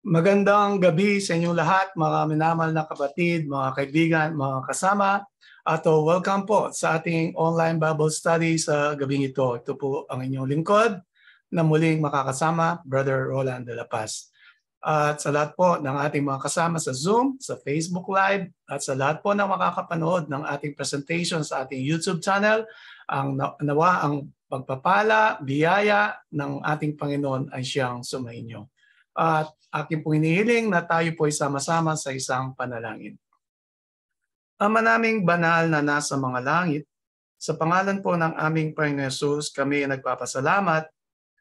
Magandang gabi sa inyong lahat, mga minamal na kabatid, mga kaibigan, mga kasama. At oh, welcome po sa ating online Bible study sa gabi ito. Ito po ang inyong lingkod na muling makakasama, Brother Roland de la Paz. At sa lahat po ng ating mga kasama sa Zoom, sa Facebook Live, at sa lahat po ng makakapanood ng ating presentation sa ating YouTube channel, ang nawa ang pagpapala, biyaya ng ating Panginoon ay siyang sumainyo. At akin pong hinihiling na tayo po ay sama-sama sa isang panalangin. Ama naming banal na nasa mga langit, sa pangalan po ng aming Panginoon Yesus, kami ay nagpapasalamat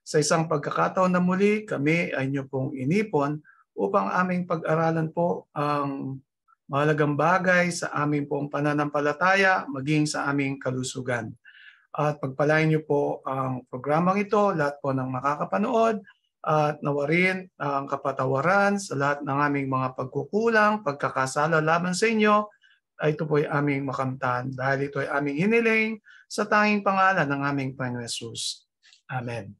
sa isang pagkakataon na muli kami ay inyo pong inipon upang aming pag-aralan po ang mahalagang bagay sa aming pong pananampalataya maging sa aming kalusugan. At pagpalain niyo po ang programang ito, lahat po ng makakapanood, at nawarin ang kapatawaran sa lahat ng aming mga pagkukulang, pagkakasala laban sa inyo, ay ito po ay aming makamtan dahil ito ay aming hiniling sa tanging pangalan ng aming Panginoon Yesus. Amen.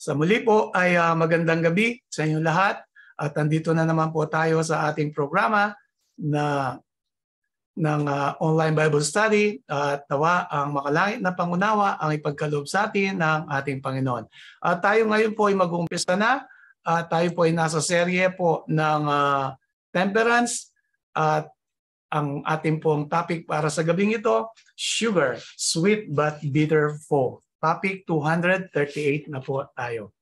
Sa muli po ay uh, magandang gabi sa inyo lahat at andito na naman po tayo sa ating programa na ng uh, online Bible study at uh, nawa ang makalangit na pangunawa ang ipagkaloob sa atin ng ating Panginoon. At uh, tayo ngayon po ay mag-uumpisa na. Uh, tayo po ay nasa serye po ng uh, temperance at ang ating pong topic para sa gabing ito, sugar, sweet but bitter foe. Topic 238 na po tayo.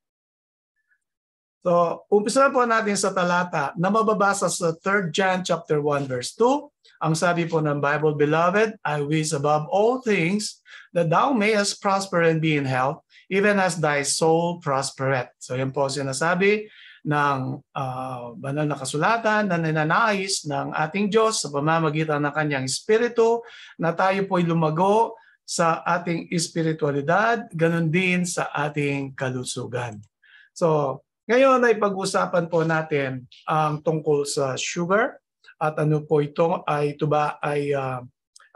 So, umpisa po natin sa talata na mababasa sa 3 John chapter 1 verse 2. Ang sabi po ng Bible, Beloved, I wish above all things that thou mayest prosper and be in health, even as thy soul prospereth. So, yan po sinasabi ng uh, banal na kasulatan na nananais ng ating Diyos sa pamamagitan ng kanyang Espiritu na tayo po'y lumago sa ating espiritualidad, ganun din sa ating kalusugan. So, ngayon ay pag-usapan po natin ang tungkol sa sugar at ano po ito ay ito ba ay uh,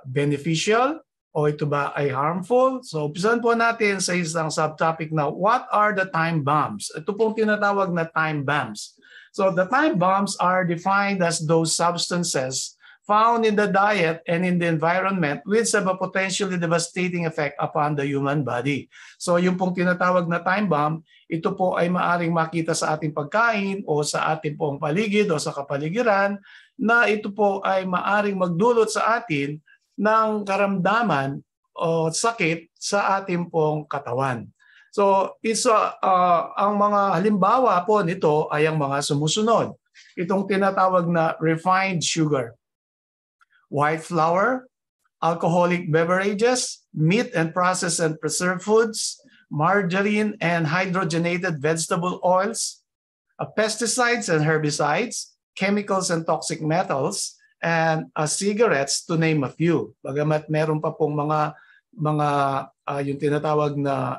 beneficial o ito ba ay harmful? So upisan po natin sa isang subtopic na what are the time bombs? Ito pong tinatawag na time bombs. So the time bombs are defined as those substances found in the diet and in the environment which have a potentially devastating effect upon the human body. So yung pong tinatawag na time bomb, ito po ay maaring makita sa ating pagkain o sa ating pong paligid o sa kapaligiran na ito po ay maaring magdulot sa atin ng karamdaman o sakit sa ating pong katawan. So, isa uh, ang mga halimbawa po nito ay ang mga sumusunod. Itong tinatawag na refined sugar, white flour, alcoholic beverages, meat and processed and preserved foods, margarine and hydrogenated vegetable oils, uh, pesticides and herbicides, chemicals and toxic metals, and uh, cigarettes to name a few. Bagamat meron pa pong mga mga uh, yung tinatawag na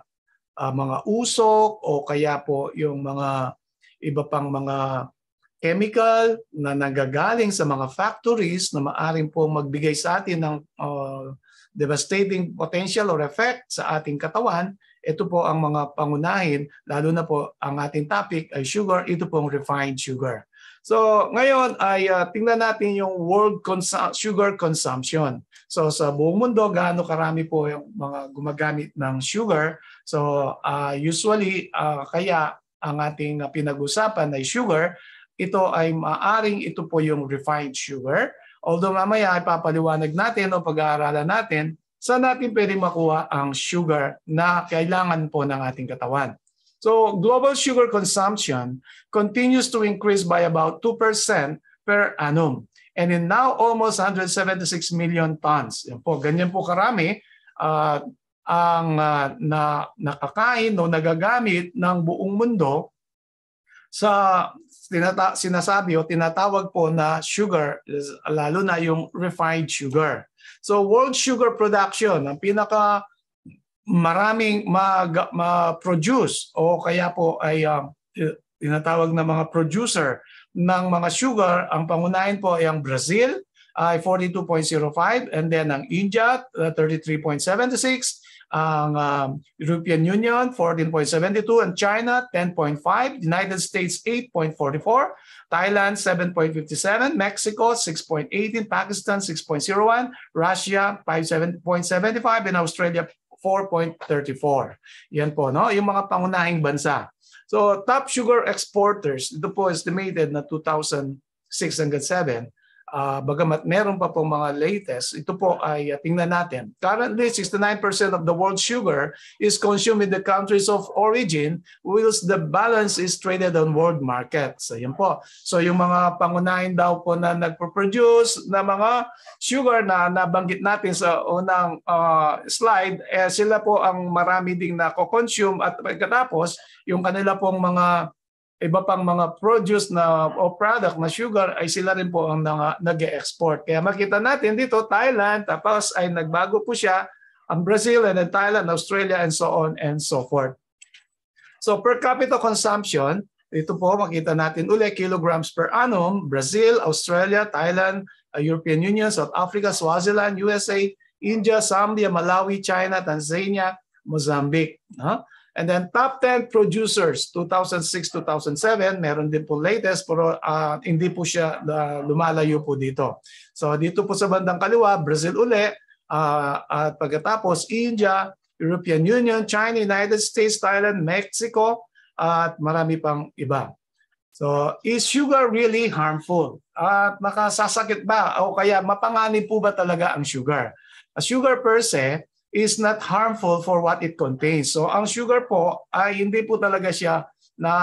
uh, mga usok o kaya po yung mga iba pang mga chemical na nagagaling sa mga factories na maaring pong magbigay sa atin ng uh, devastating potential or effect sa ating katawan, ito po ang mga pangunahin, lalo na po ang ating topic ay sugar, ito pong refined sugar. So ngayon ay uh, tingnan natin yung world consu- sugar consumption. So sa buong mundo gaano karami po yung mga gumagamit ng sugar. So uh, usually uh, kaya ang ating pinag-usapan ay sugar. Ito ay maaring ito po yung refined sugar. Although mamaya ay papaliwanag natin o pag-aaralan natin saan natin pwede makuha ang sugar na kailangan po ng ating katawan. So global sugar consumption continues to increase by about 2% per annum. And in now almost 176 million tons. Yan po, ganyan po karami uh, ang uh, na nakakain o nagagamit ng buong mundo sa tinata- sinasabi o tinatawag po na sugar, lalo na yung refined sugar. So world sugar production, ang pinaka maraming mag- ma-produce o kaya po ay um, tinatawag na mga producer ng mga sugar, ang pangunahin po ay ang Brazil, ay 42.05 and then ang India, uh, 33.76 ang um, European Union 14.72 and China 10.5, United States 8.44, Thailand 7.57, Mexico 6.18, Pakistan 6.01, Russia 5.75 and Australia 4.34. Yan po, no? Yung mga pangunahing bansa. So, top sugar exporters, ito po estimated na 2006 hanggang 7, uh, bagamat meron pa pong mga latest, ito po ay uh, tingnan natin. Currently, 69% of the world sugar is consumed in the countries of origin whilst the balance is traded on world markets. So, po. So yung mga pangunahin daw po na nagpo-produce na mga sugar na nabanggit natin sa unang uh, slide, eh, sila po ang marami ding na consume at pagkatapos yung kanila pong mga iba pang mga produce na o product na sugar ay sila rin po ang nag-export. Kaya makita natin dito Thailand tapos ay nagbago po siya ang Brazil and then Thailand, Australia and so on and so forth. So per capita consumption, ito po makita natin uli kilograms per annum, Brazil, Australia, Thailand, uh, European Union, South Africa, Swaziland, USA, India, Zambia, Malawi, China, Tanzania, Mozambique. Huh? And then top 10 producers, 2006-2007, meron din po latest pero uh, hindi po siya uh, lumalayo po dito. So dito po sa bandang kaliwa, Brazil uli, uh, at pagkatapos India, European Union, China, United States, Thailand, Mexico, uh, at marami pang iba. So, is sugar really harmful? At makasasakit ba o kaya mapanganib po ba talaga ang sugar? A sugar per se is not harmful for what it contains. So ang sugar po ay hindi po talaga siya na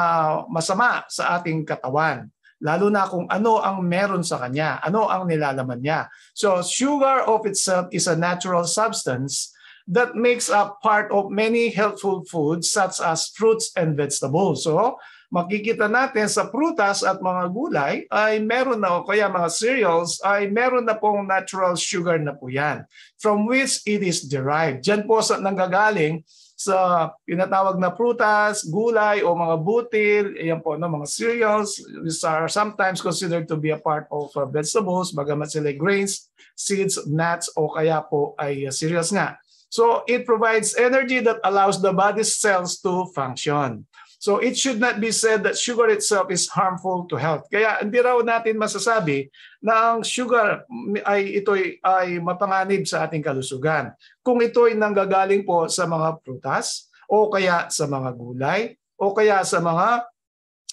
masama sa ating katawan. Lalo na kung ano ang meron sa kanya, ano ang nilalaman niya. So sugar of itself is a natural substance that makes up part of many healthful foods such as fruits and vegetables. So makikita natin sa prutas at mga gulay ay meron na o kaya mga cereals ay meron na pong natural sugar na po yan from which it is derived. Diyan po sa nanggagaling sa pinatawag na prutas, gulay o mga butil, ayan po, no, mga cereals, which are sometimes considered to be a part of uh, vegetables, bagamat sila grains, seeds, nuts, o kaya po ay uh, cereals nga. So it provides energy that allows the body's cells to function. So it should not be said that sugar itself is harmful to health. Kaya hindi raw natin masasabi na ang sugar mm, ay ito ay mapanganib sa ating kalusugan. Kung ito ay nanggagaling po sa mga prutas o kaya sa mga gulay o kaya sa mga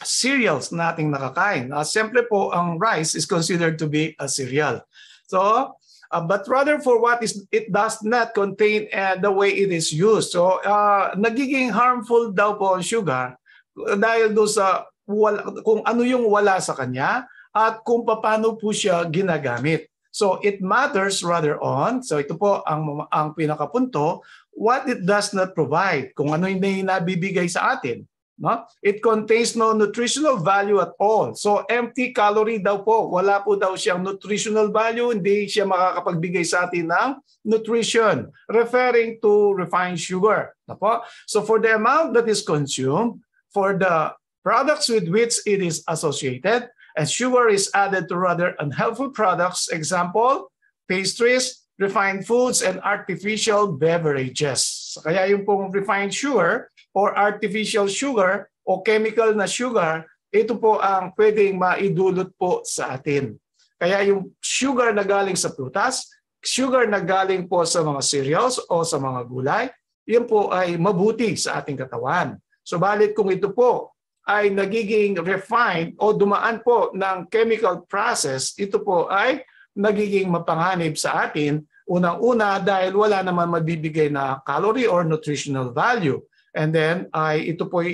cereals na ating nakakain. Uh, Siyempre po, ang rice is considered to be a cereal. So, uh, but rather for what is it does not contain and uh, the way it is used. So uh, nagiging harmful daw po ang sugar uh, dahil do sa wala, kung ano yung wala sa kanya at kung paano po siya ginagamit. So it matters rather on, so ito po ang, ang pinakapunto, what it does not provide, kung ano yung nabibigay sa atin. No? It contains no nutritional value at all. So empty calorie daw po. Wala po daw siyang nutritional value. Hindi siya makakapagbigay sa atin ng nutrition. Referring to refined sugar. po? So for the amount that is consumed, for the products with which it is associated, as sugar is added to rather unhealthful products, example, pastries, refined foods, and artificial beverages. Kaya yung pong refined sugar, or artificial sugar o chemical na sugar, ito po ang pwedeng maidulot po sa atin. Kaya yung sugar na galing sa prutas, sugar na galing po sa mga cereals o sa mga gulay, yun po ay mabuti sa ating katawan. Subalit so, kung ito po ay nagiging refined o dumaan po ng chemical process, ito po ay nagiging mapanganib sa atin unang-una dahil wala naman mabibigay na calorie or nutritional value. And then ay ito po ay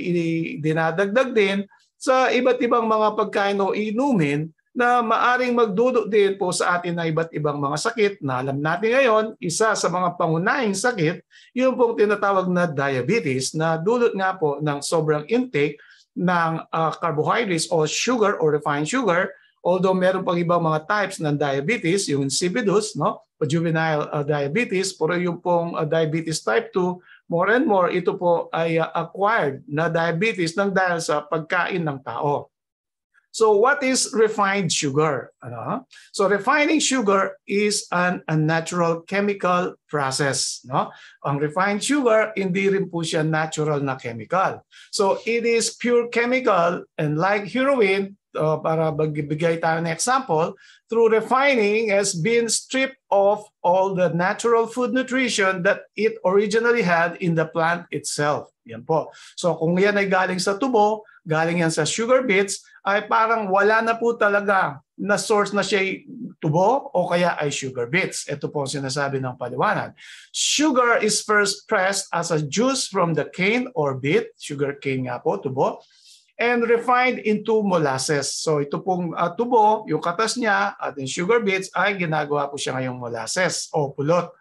dinadagdag din sa iba't ibang mga pagkain o inumin na maaring magdudot din po sa atin na iba't ibang mga sakit na alam natin ngayon, isa sa mga pangunahing sakit, yung pong tinatawag na diabetes na dulot nga po ng sobrang intake ng uh, carbohydrates o sugar or refined sugar Although meron pang ibang mga types ng diabetes, yung insipidus, no? o juvenile uh, diabetes, pero yung pong uh, diabetes type 2 more and more ito po ay uh, acquired na diabetes nang dahil sa pagkain ng tao. So what is refined sugar? Ano? So refining sugar is an unnatural chemical process. No? Ang refined sugar, hindi rin po siya natural na chemical. So it is pure chemical and like heroin, uh, para magbigay tayo ng example, through refining has been stripped of all the natural food nutrition that it originally had in the plant itself. Yan po. So kung yan ay galing sa tubo, galing yan sa sugar beets, ay parang wala na po talaga na source na siya tubo o kaya ay sugar beets. Ito po ang sinasabi ng paliwanag. Sugar is first pressed as a juice from the cane or beet, sugar cane nga po, tubo, and refined into molasses. So ito pong uh, tubo, yung katas niya at yung sugar beets ay ginagawa po siya ngayong molasses o pulot.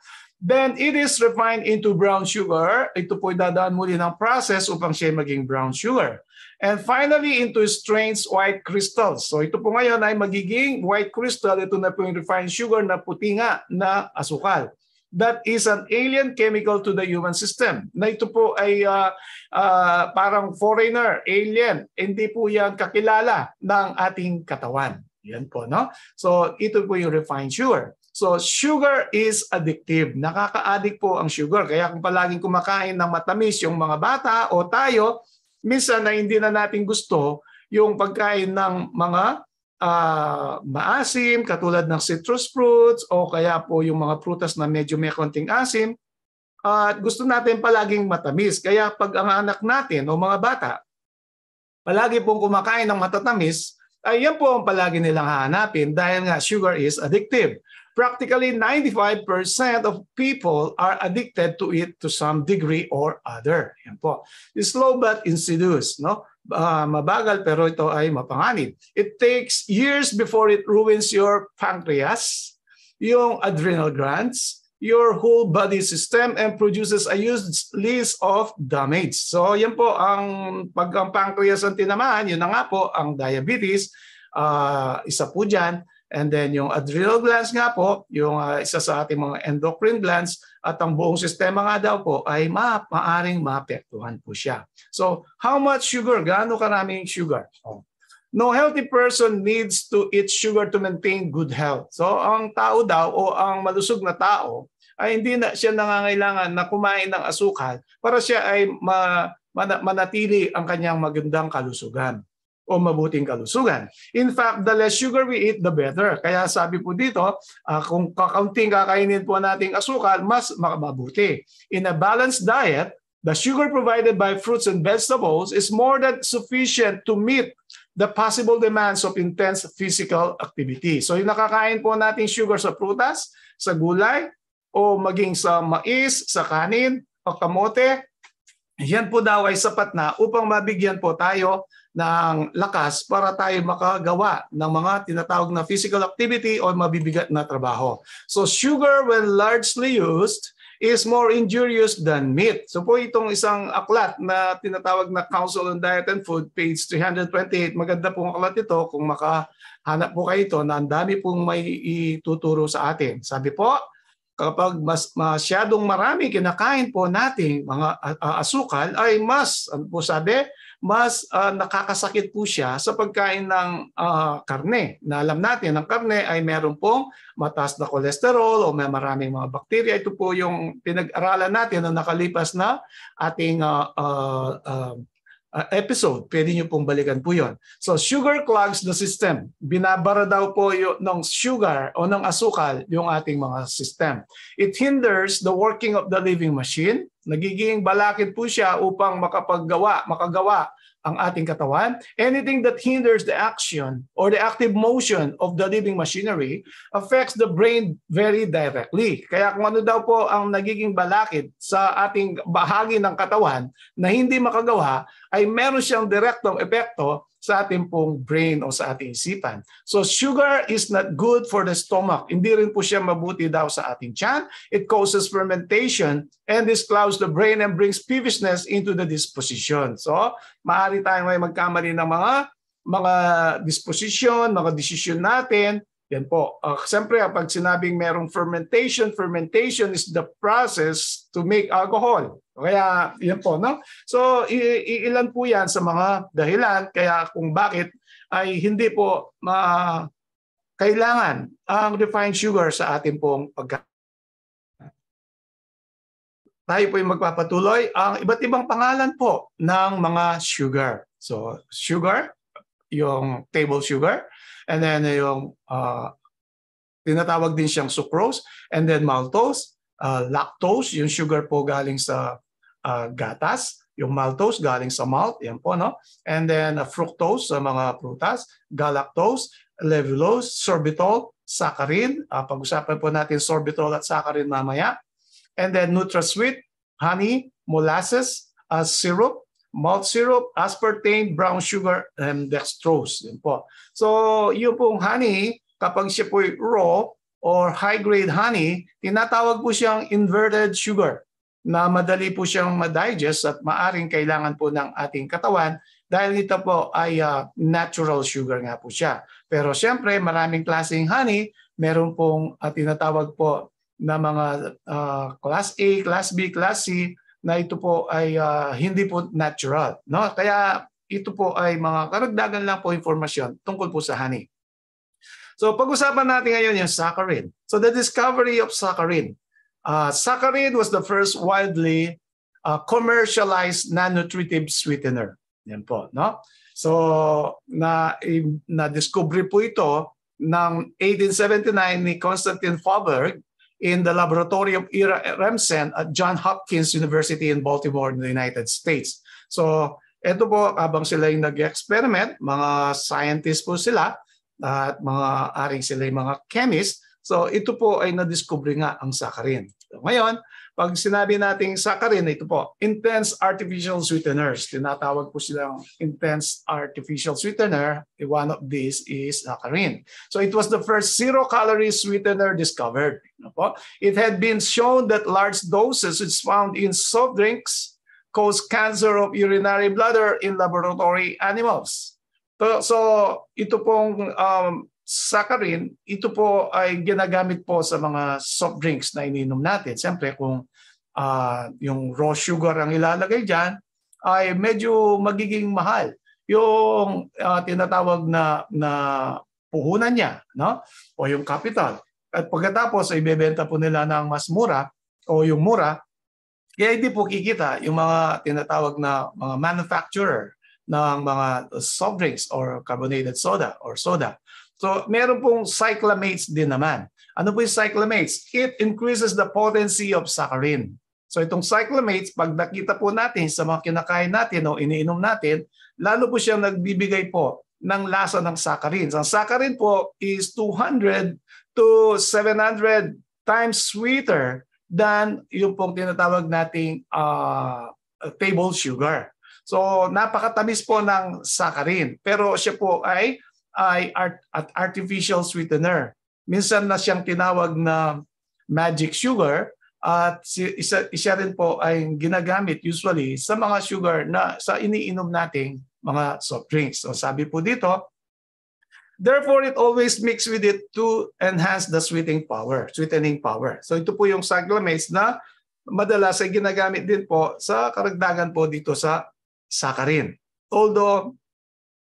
Then it is refined into brown sugar. Ito po dadaan muli ng process upang siya maging brown sugar. And finally, into strains white crystals. So ito po ngayon ay magiging white crystal. Ito na po yung refined sugar na puti nga na asukal that is an alien chemical to the human system. Na ito po ay uh, uh, parang foreigner, alien, hindi po yan kakilala ng ating katawan. Yan po, no? So, ito po yung refined sugar. So, sugar is addictive. Nakaka-addict po ang sugar. Kaya kung palaging kumakain ng matamis yung mga bata o tayo, minsan na hindi na natin gusto yung pagkain ng mga uh, maasim katulad ng citrus fruits o kaya po yung mga prutas na medyo may konting asim. At uh, gusto natin palaging matamis. Kaya pag ang anak natin o mga bata, palagi pong kumakain ng matatamis, ay yan po ang palagi nilang hahanapin dahil nga sugar is addictive practically 95% of people are addicted to it to some degree or other. Yan po. Slow but insidious, no? Uh, mabagal pero ito ay mapanganib. It takes years before it ruins your pancreas, yung adrenal glands, your whole body system and produces a huge list of damage. So yan po ang pag ang pancreas ang tinamaan, yun na nga po ang diabetes, uh, isa po dyan And then yung adrenal glands nga po, yung uh, isa sa ating mga endocrine glands at ang buong sistema nga daw po ay ma maaring maapektuhan po siya. So how much sugar? Gaano karaming sugar? Oh. No healthy person needs to eat sugar to maintain good health. So ang tao daw o ang malusog na tao ay hindi na siya nangangailangan na kumain ng asukal para siya ay ma, man, manatili ang kanyang magandang kalusugan o mabuting kalusugan. In fact, the less sugar we eat, the better. Kaya sabi po dito, uh, kung kakaunting kakainin po nating asukal, mas makababuti. In a balanced diet, the sugar provided by fruits and vegetables is more than sufficient to meet the possible demands of intense physical activity. So yung nakakain po nating sugar sa prutas, sa gulay, o maging sa mais, sa kanin, o kamote, yan po daw ay sapat na upang mabigyan po tayo ng lakas para tayo makagawa ng mga tinatawag na physical activity o mabibigat na trabaho. So sugar when largely used is more injurious than meat. So po itong isang aklat na tinatawag na Council on Diet and Food, page 328. Maganda pong aklat ito kung makahanap po kayo ito na ang dami pong may ituturo sa atin. Sabi po, kapag mas masyadong marami kinakain po natin mga uh, asukal ay mas ano po sabi mas uh, nakakasakit po siya sa pagkain ng uh, karne. Na alam natin, ang karne ay meron pong mataas na kolesterol o may maraming mga bakterya. Ito po yung pinag-aralan natin na nakalipas na ating uh, uh, uh, uh, episode, pwede nyo pong balikan po yon. So sugar clogs the system. Binabara daw po yung, ng sugar o ng asukal yung ating mga system. It hinders the working of the living machine. Nagiging balakid po siya upang makapaggawa, makagawa ang ating katawan, anything that hinders the action or the active motion of the living machinery affects the brain very directly. Kaya kung ano daw po ang nagiging balakid sa ating bahagi ng katawan na hindi makagawa, ay meron siyang direktong epekto sa ating pong brain o sa ating isipan. So sugar is not good for the stomach. Hindi rin po siya mabuti daw sa ating tiyan. It causes fermentation and this clouds the brain and brings peevishness into the disposition. So maaari tayong ngayon magkamali ng mga mga disposition, mga desisyon natin yan po. Uh, Siyempre, ah, pag sinabing merong fermentation, fermentation is the process to make alcohol. Kaya, yan po. No? So, ilan po yan sa mga dahilan kaya kung bakit ay hindi po ma kailangan ang refined sugar sa ating pong pagkain. Tayo po yung magpapatuloy ang iba't ibang pangalan po ng mga sugar. So, sugar, yung table sugar, and then yung uh, tinatawag din siyang sucrose, and then maltose, uh, lactose, yung sugar po galing sa uh, gatas, yung maltose galing sa malt, yan po, no? And then uh, fructose sa mga prutas, galactose, levulose, sorbitol, saccharin. Uh, pag-usapan po natin sorbitol at saccharin mamaya. And then NutraSweet, honey, molasses, uh, syrup, malt syrup, aspartame, brown sugar, and dextrose. Yun po. So, yung pong honey, kapag siya po raw or high-grade honey, tinatawag po siyang inverted sugar na madali po siyang ma-digest at maaring kailangan po ng ating katawan dahil ito po ay uh, natural sugar nga po siya. Pero siyempre, maraming klaseng honey, meron pong uh, tinatawag po na mga uh, class A, class B, class C na ito po ay uh, hindi po natural. No? Kaya ito po ay mga karagdagan lang po informasyon tungkol po sa honey. So pag-usapan natin ngayon yung saccharin. So the discovery of saccharin. Uh, saccharin was the first widely uh, commercialized non-nutritive sweetener. Yan po, no? So na na discovery po ito ng 1879 ni Constantine Fauberg in the Laboratorium Ira Remsen at John Hopkins University in Baltimore in the United States. So ito po, habang sila yung nag-experiment, mga scientist po sila at mga aring sila yung mga chemist, so ito po ay nadiskubre nga ang saccharin. So, ngayon, pag sinabi nating saccharin, ito po, intense artificial sweeteners. Tinatawag po silang intense artificial sweetener. One of these is saccharin. So it was the first zero-calorie sweetener discovered. Ano it had been shown that large doses is found in soft drinks cause cancer of urinary bladder in laboratory animals. So, so ito pong um, Saccharin, ito po ay ginagamit po sa mga soft drinks na ininom natin. Siyempre kung uh, yung raw sugar ang ilalagay dyan, ay medyo magiging mahal yung uh, tinatawag na na puhunan niya no o yung capital at pagkatapos ay bebenta po nila ng mas mura o yung mura kaya hindi po kikita yung mga tinatawag na mga manufacturer ng mga soft drinks or carbonated soda or soda So meron pong cyclamates din naman. Ano po yung cyclamates? It increases the potency of saccharin. So itong cyclamates, pag nakita po natin sa mga kinakain natin o iniinom natin, lalo po siyang nagbibigay po ng lasa ng saccharin. Ang saccharin po is 200 to 700 times sweeter than yung pong tinatawag nating uh, table sugar. So napakatamis po ng saccharin. Pero siya po ay ay art, at artificial sweetener. Minsan na siyang tinawag na magic sugar at isa, isa rin po ay ginagamit usually sa mga sugar na sa iniinom nating mga soft drinks. So sabi po dito, Therefore, it always mix with it to enhance the sweetening power. Sweetening power. So ito po yung saccharomase na madalas ay ginagamit din po sa karagdagan po dito sa saccharin. Although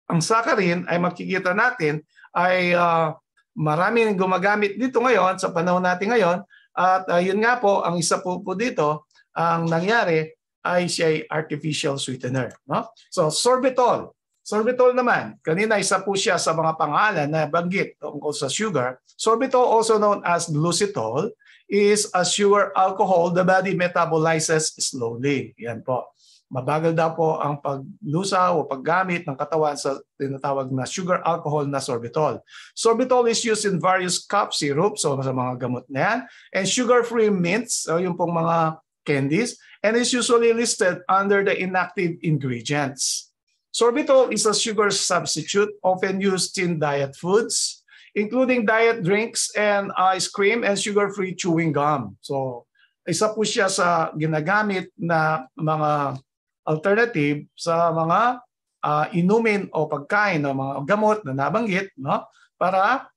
ang saccharin ay makikita natin ay uh, ah, maraming gumagamit dito ngayon sa panahon natin ngayon at uh, yun nga po ang isa po po dito ang nangyari ay siya artificial sweetener no so sorbitol sorbitol naman kanina isa po siya sa mga pangalan na banggit tungkol sa sugar sorbitol also known as glucitol is a sugar alcohol the body metabolizes slowly yan po Mabagal daw po ang paglusaw o paggamit ng katawan sa tinatawag na sugar alcohol na sorbitol. Sorbitol is used in various cough syrups so sa mga gamot na yan, and sugar-free mints, so yung pong mga candies, and is usually listed under the inactive ingredients. Sorbitol is a sugar substitute often used in diet foods, including diet drinks and ice cream and sugar-free chewing gum. So isa po siya sa ginagamit na mga alternative sa mga uh, inumin o pagkain o mga gamot na nabanggit no para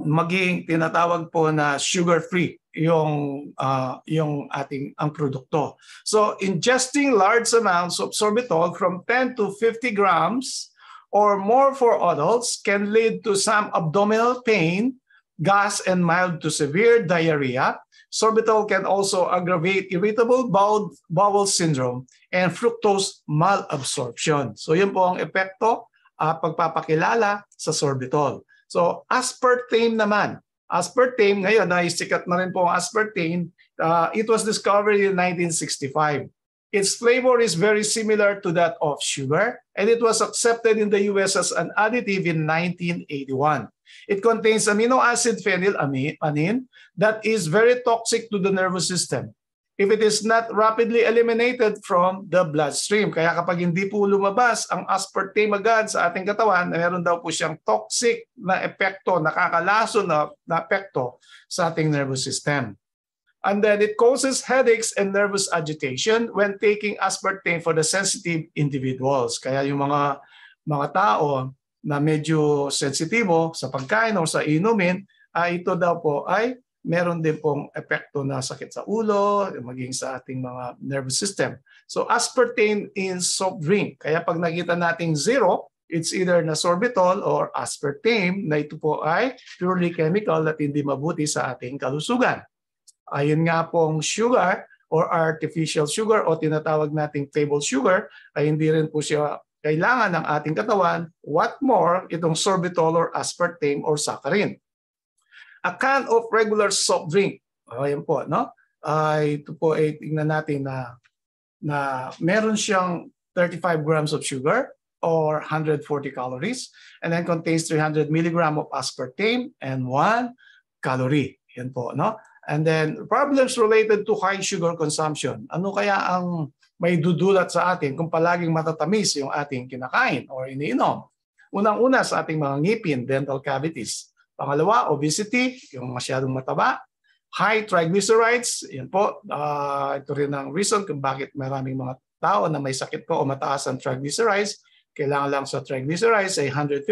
maging tinatawag po na sugar free yung uh, yung ating ang produkto. So ingesting large amounts of sorbitol from 10 to 50 grams or more for adults can lead to some abdominal pain, gas and mild to severe diarrhea. Sorbitol can also aggravate irritable bowel, bowel syndrome and fructose malabsorption. So yun po ang epekto uh, pagpapakilala sa sorbitol. So aspartame naman. Aspartame, ngayon ay sikat na rin po ang aspartame. Uh, ah, it was discovered in 1965. Its flavor is very similar to that of sugar and it was accepted in the US as an additive in 1981. It contains amino acid phenylalanine that is very toxic to the nervous system if it is not rapidly eliminated from the bloodstream. Kaya kapag hindi po lumabas ang aspartame agad sa ating katawan, eh, meron daw po siyang toxic na epekto, nakakalaso na, na epekto sa ating nervous system. And then it causes headaches and nervous agitation when taking aspartame for the sensitive individuals. Kaya yung mga mga tao na medyo sensitibo sa pagkain o sa inumin, ay ah, ito daw po ay meron din pong epekto na sakit sa ulo, maging sa ating mga nervous system. So aspartame in soft drink, kaya pag nakita nating zero, it's either na sorbitol or aspartame na ito po ay purely chemical at hindi mabuti sa ating kalusugan. Ayun nga pong sugar or artificial sugar o tinatawag nating table sugar ay hindi rin po siya kailangan ng ating katawan. What more, itong sorbitol or aspartame or saccharin. A can of regular soft drink. O, oh, yan po, no? Uh, ito po, ay eh, tingnan natin na, na meron siyang 35 grams of sugar or 140 calories and then contains 300 milligram of aspartame and one calorie. Yan po, no? And then problems related to high sugar consumption. Ano kaya ang may dudulat sa atin kung palaging matatamis yung ating kinakain or iniinom? Unang-una sa ating mga ngipin, dental cavities. Pangalawa, obesity, yung masyadong mataba. High triglycerides, yan po. Uh, ito rin ang reason kung bakit maraming mga tao na may sakit po o mataas ang triglycerides. Kailangan lang sa triglycerides ay 150.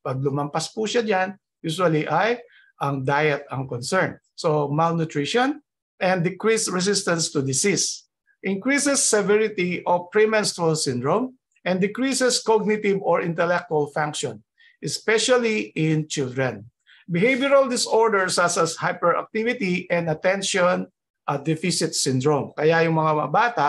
Pag lumampas po siya dyan, usually ay ang diet ang concern. So malnutrition and decreased resistance to disease. Increases severity of premenstrual syndrome and decreases cognitive or intellectual function, especially in children. Behavioral disorders such as hyperactivity and attention uh, deficit syndrome. Kaya yung mga bata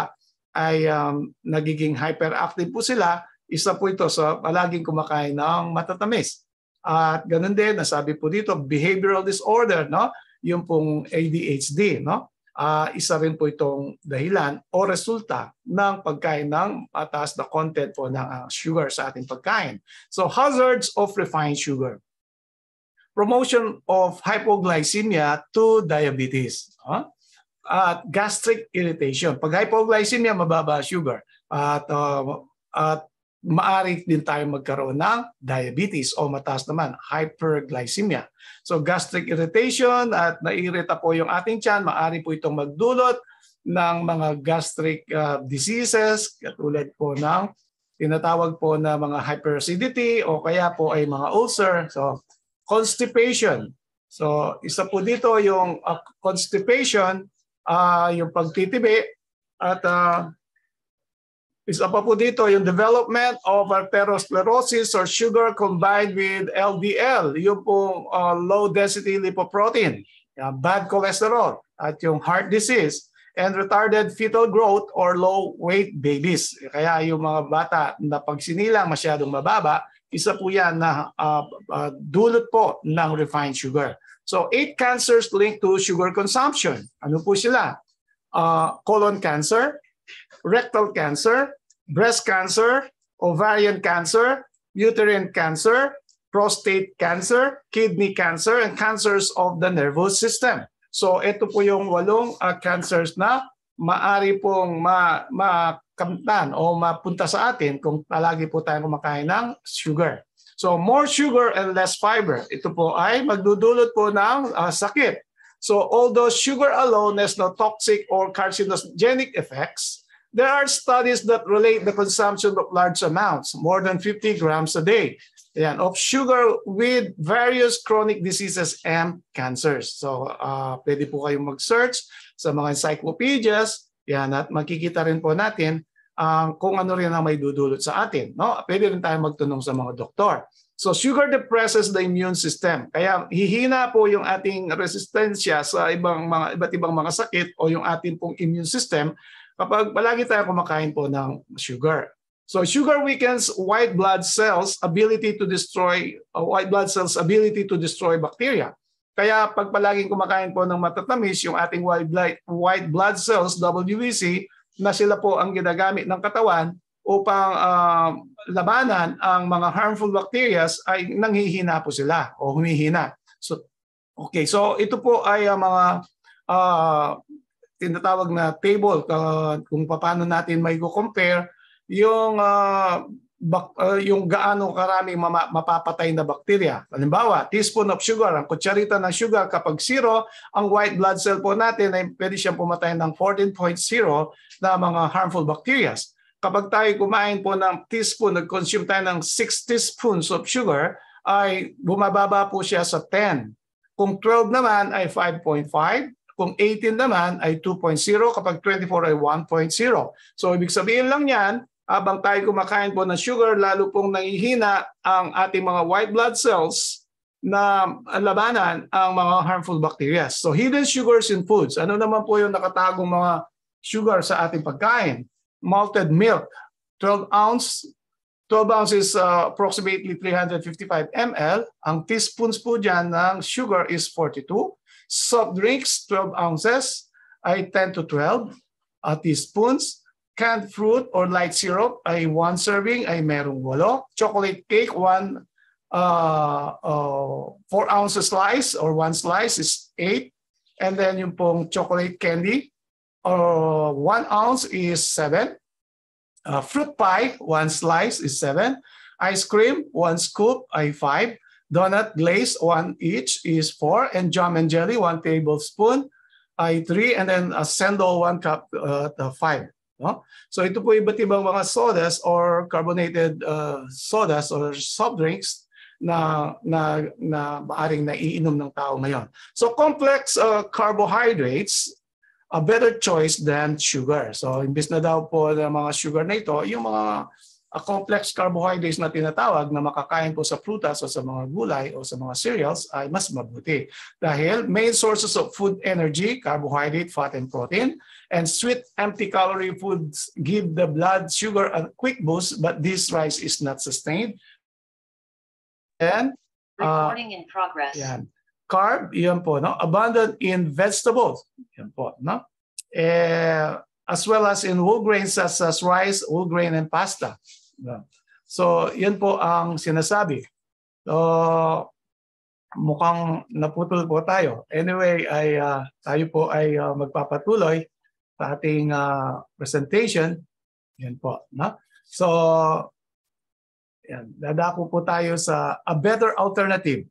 ay um, nagiging hyperactive po sila. Isa po ito sa palaging kumakain ng matatamis. At ganun din, nasabi po dito, behavioral disorder, no? yung pong ADHD. No? Uh, isa rin po itong dahilan o resulta ng pagkain ng mataas na content po ng uh, sugar sa ating pagkain. So hazards of refined sugar promotion of hypoglycemia to diabetes. Huh? At gastric irritation. Pag hypoglycemia, mababa sugar. At, uh, at maari din tayo magkaroon ng diabetes o mataas naman, hyperglycemia. So gastric irritation at naiirita po yung ating tiyan, maari po itong magdulot ng mga gastric uh, diseases katulad po ng tinatawag po na mga hyperacidity o kaya po ay mga ulcer. So Constipation. So, isa po dito yung uh, constipation, uh, yung pagtitibi, at uh, isa pa po dito yung development of arteriosclerosis or sugar combined with LDL, yung po uh, low density lipoprotein, uh, bad cholesterol, at yung heart disease, and retarded fetal growth or low weight babies. Kaya yung mga bata na pagsinilang masyadong mababa, isa po yan na uh, uh, dulot po ng refined sugar. So, eight cancers linked to sugar consumption. Ano po sila? Uh, colon cancer, rectal cancer, breast cancer, ovarian cancer, uterine cancer, prostate cancer, kidney cancer, and cancers of the nervous system. So ito po yung walong uh, cancers na maari pong ma, ma makamtan o mapunta sa atin kung palagi po tayo kumakain ng sugar. So more sugar and less fiber. Ito po ay magdudulot po ng uh, sakit. So although sugar alone has no toxic or carcinogenic effects, there are studies that relate the consumption of large amounts, more than 50 grams a day, Ayan, of sugar with various chronic diseases and cancers. So, uh, pwede po kayong mag-search sa mga encyclopedias. Yan, at makikita rin po natin ang uh, kung ano rin ang may dudulot sa atin. No? Pwede rin tayong magtanong sa mga doktor. So sugar depresses the immune system. Kaya hihina po yung ating resistensya sa ibang mga iba't ibang mga sakit o yung ating pong immune system kapag palagi tayong kumakain po ng sugar. So sugar weakens white blood cells ability to destroy uh, white blood cells ability to destroy bacteria. Kaya pag palaging kumakain po ng matatamis yung ating white blood white blood cells WBC e na sila po ang ginagamit ng katawan upang uh, labanan ang mga harmful bacteria ay nanghihina po sila o humihina. So okay, so ito po ay uh, mga uh, tinatawag na table uh, kung paano natin may compare yung uh, bak, uh, yung gaano karami mama, mapapatay na bakterya. Halimbawa, teaspoon of sugar, ang kutsarita ng sugar kapag zero, ang white blood cell po natin ay pwede siyang pumatay ng 14.0 na mga harmful bacteria. Kapag tayo kumain po ng teaspoon, nag-consume tayo ng 6 teaspoons of sugar, ay bumababa po siya sa 10. Kung 12 naman ay 5.5, kung 18 naman ay 2.0, kapag 24 ay 1.0. So ibig sabihin lang yan, habang tayo kumakain po ng sugar, lalo pong nangihina ang ating mga white blood cells na labanan ang mga harmful bacteria. So hidden sugars in foods. Ano naman po yung nakatagong mga sugar sa ating pagkain? Malted milk, 12 ounce. 12 ounces uh, approximately 355 ml. Ang teaspoons po dyan ng sugar is 42. Soft drinks, 12 ounces ay 10 to 12 uh, teaspoons canned fruit or light syrup ay one serving ay merong walo. Chocolate cake, one uh, uh, four ounce slice or one slice is eight. And then yung pong chocolate candy, or uh, one ounce is seven. Uh, fruit pie, one slice is seven. Ice cream, one scoop ay five. Donut glaze, one each is four. And jam and jelly, one tablespoon ay three. And then a sandal, one cup, uh, five. No? So ito po iba't ibang mga sodas or carbonated uh, sodas or soft drinks na na na maaring naiinom ng tao ngayon. So complex uh, carbohydrates a better choice than sugar. So imbis na daw po ng mga sugar na ito, yung mga uh, complex carbohydrates na tinatawag na makakain po sa prutas o sa mga gulay o sa mga cereals ay mas mabuti. Dahil main sources of food energy, carbohydrate, fat, and protein, And sweet empty-calorie foods give the blood sugar a quick boost, but this rise is not sustained. And uh, Recording in progress. Yan. Carb, yan po, no? Abundant in vegetables, yan po, no? Eh, as well as in whole grains such as rice, whole grain, and pasta. So, yan po ang sinasabi. So, mukhang naputol po tayo. Anyway, ay uh, tayo po ay uh, magpapatuloy sa ating uh, presentation. Yan po. No? So, yan, dadako po tayo sa a better alternative.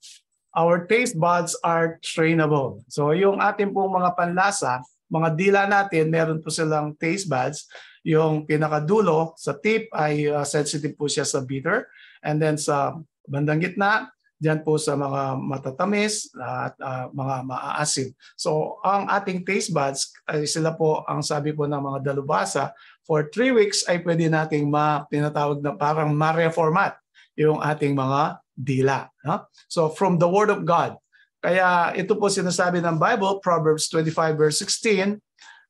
Our taste buds are trainable. So yung ating pong mga panlasa, mga dila natin, meron po silang taste buds. Yung pinakadulo sa tip ay uh, sensitive po siya sa bitter. And then sa bandang gitna, diyan po sa mga matatamis at uh, mga maaasim. So ang ating taste buds, ay sila po ang sabi po ng mga dalubasa, for 3 weeks ay pwede nating ma, tinatawag na parang ma-reformat yung ating mga dila. No? So from the Word of God. Kaya ito po sinasabi ng Bible, Proverbs 25 verse 16,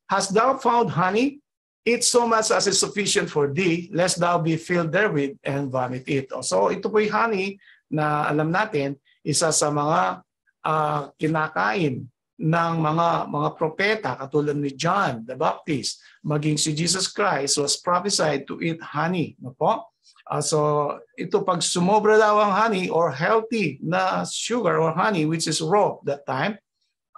Hast thou found honey? Eat so much as is sufficient for thee, lest thou be filled therewith and vomit it. So ito po yung honey na alam natin, isa sa mga uh, kinakain ng mga mga propeta katulad ni John the Baptist maging si Jesus Christ was prophesied to eat honey no po uh, so ito pag sumobra daw ang honey or healthy na sugar or honey which is raw that time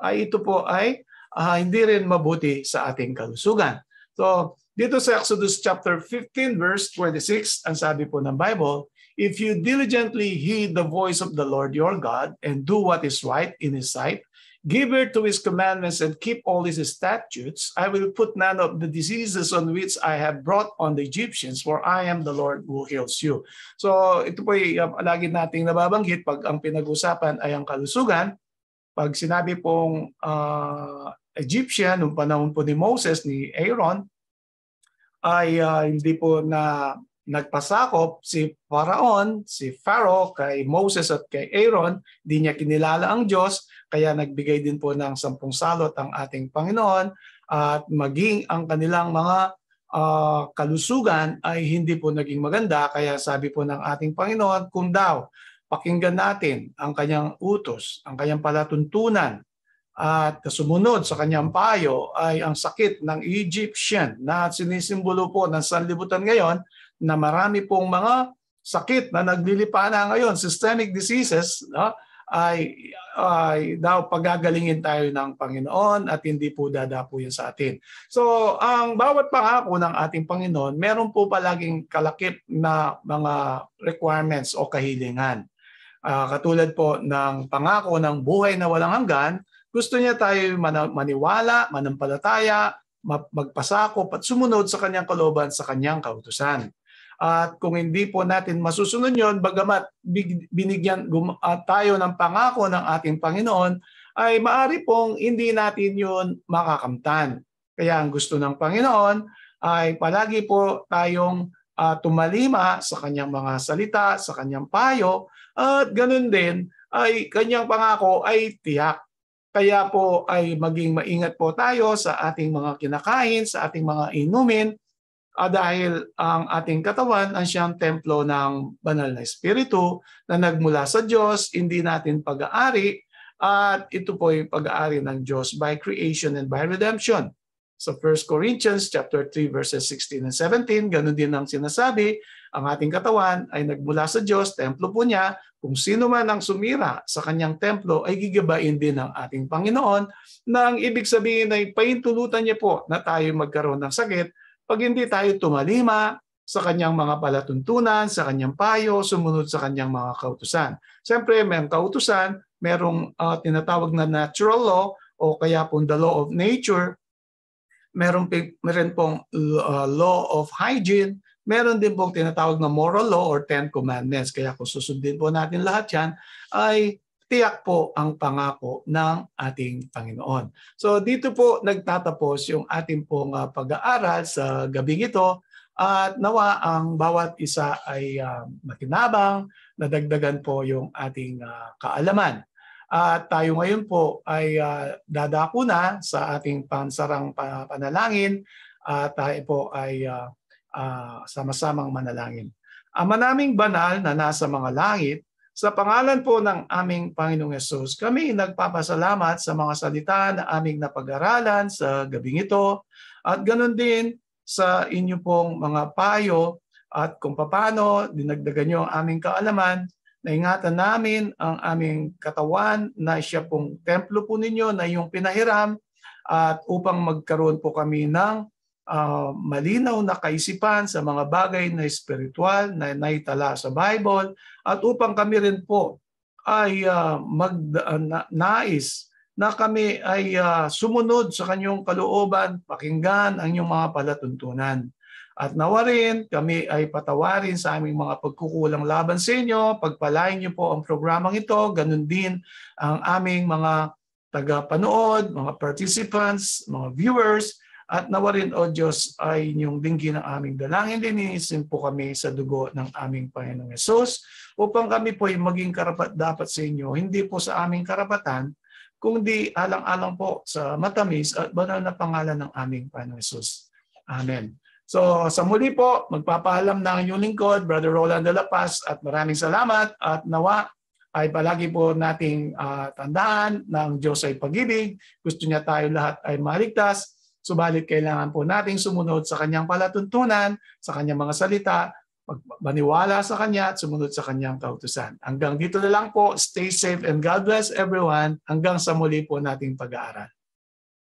ay ito po ay uh, hindi rin mabuti sa ating kalusugan so dito sa Exodus chapter 15 verse 26 ang sabi po ng Bible If you diligently heed the voice of the Lord your God and do what is right in his sight, give ear to his commandments and keep all his statutes, I will put none of the diseases on which I have brought on the Egyptians, for I am the Lord who heals you. So ito po ay uh, um, lagi nating nababanggit pag ang pinag-usapan ay ang kalusugan. Pag sinabi pong uh, Egyptian, noong panahon po ni Moses, ni Aaron, ay uh, hindi po na nagpasakop si Paraon, si Pharaoh, kay Moses at kay Aaron, di niya kinilala ang Diyos, kaya nagbigay din po ng sampung salot ang ating Panginoon at maging ang kanilang mga uh, kalusugan ay hindi po naging maganda, kaya sabi po ng ating Panginoon, kung daw pakinggan natin ang kanyang utos, ang kanyang palatuntunan, at sumunod sa kanyang payo ay ang sakit ng Egyptian na sinisimbolo po ng sanlibutan ngayon na marami pong mga sakit na naglilipa na ngayon, systemic diseases, no? ay, ay daw pagagalingin tayo ng Panginoon at hindi po dadapo yan sa atin. So ang bawat pangako ng ating Panginoon, meron po palaging kalakip na mga requirements o kahilingan. Uh, katulad po ng pangako ng buhay na walang hanggan, gusto niya tayo maniwala, manampalataya, magpasakop at sumunod sa kanyang kalooban sa kanyang kautusan. At kung hindi po natin masusunod yon, bagamat binigyan ah, tayo ng pangako ng ating Panginoon, ay maari pong hindi natin yun makakamtan. Kaya ang gusto ng Panginoon ay palagi po tayong uh, tumalima sa kanyang mga salita, sa kanyang payo, at ganun din ay kanyang pangako ay tiyak. Kaya po ay maging maingat po tayo sa ating mga kinakain, sa ating mga inumin, ah, dahil ang ating katawan ang siyang templo ng banal na espiritu na nagmula sa Diyos, hindi natin pag-aari at ito po yung pag-aari ng Diyos by creation and by redemption. So 1 Corinthians chapter 3 verses 16 and 17, ganun din ang sinasabi, ang ating katawan ay nagmula sa Diyos, templo po niya, kung sino man ang sumira sa kanyang templo ay gigabain din ng ating Panginoon na ang ibig sabihin ay paintulutan niya po na tayo magkaroon ng sakit pag hindi tayo tumalima sa kanyang mga palatuntunan, sa kanyang payo, sumunod sa kanyang mga kautusan. Siyempre, may kautusan, merong uh, tinatawag na natural law o kaya pong the law of nature, meron, meron pong uh, law of hygiene, meron din pong tinatawag na moral law or Ten Commandments. Kaya kung susundin po natin lahat yan, ay tiyak po ang pangako ng ating Panginoon. So dito po nagtatapos yung ating pong ah, pag-aaral sa gabing ito at nawa ang bawat isa ay uh, makinabang, nadagdagan po yung ating uh, kaalaman. At tayo ngayon po ay uh, dadako na sa ating pansarang panalangin at tayo po ay uh, uh, sama-samang manalangin. Ama naming banal na nasa mga langit, sa pangalan po ng aming Panginoong Yesus, kami nagpapasalamat sa mga salita na aming napag-aralan sa gabing ito at ganun din sa inyo pong mga payo at kung paano dinagdagan niyo ang aming kaalaman naingatan namin ang aming katawan na siya pong templo po ninyo na yung pinahiram at upang magkaroon po kami ng uh, malinaw na kaisipan sa mga bagay na espiritual na naitala sa Bible at upang kami rin po ay uh, mag, uh, na, nais na kami ay uh, sumunod sa kanyong kalooban, pakinggan ang inyong mga palatuntunan. At nawa rin, kami ay patawarin sa aming mga pagkukulang laban sa inyo. Pagpalain niyo po ang programang ito. Ganun din ang aming mga tagapanood, mga participants, mga viewers at nawa rin, O Diyos, ay inyong dinggin ng aming dalangin. Dininisin po kami sa dugo ng aming Panginoong Yesus upang kami po ay maging karapat dapat sa inyo, hindi po sa aming karapatan, kundi alang-alang po sa matamis at banal na pangalan ng aming Panginoong Yesus. Amen. So sa muli po, magpapaalam na ang inyong lingkod, Brother Roland de la Paz, at maraming salamat at nawa ay palagi po nating uh, tandaan na Diyos ay pag-ibig. Gusto niya tayo lahat ay maligtas Subalit kailangan po nating sumunod sa kanyang palatuntunan, sa kanyang mga salita, maniwala sa kanya at sumunod sa kanyang kautusan. Hanggang dito na lang po. Stay safe and God bless everyone. Hanggang sa muli po nating pag-aaral.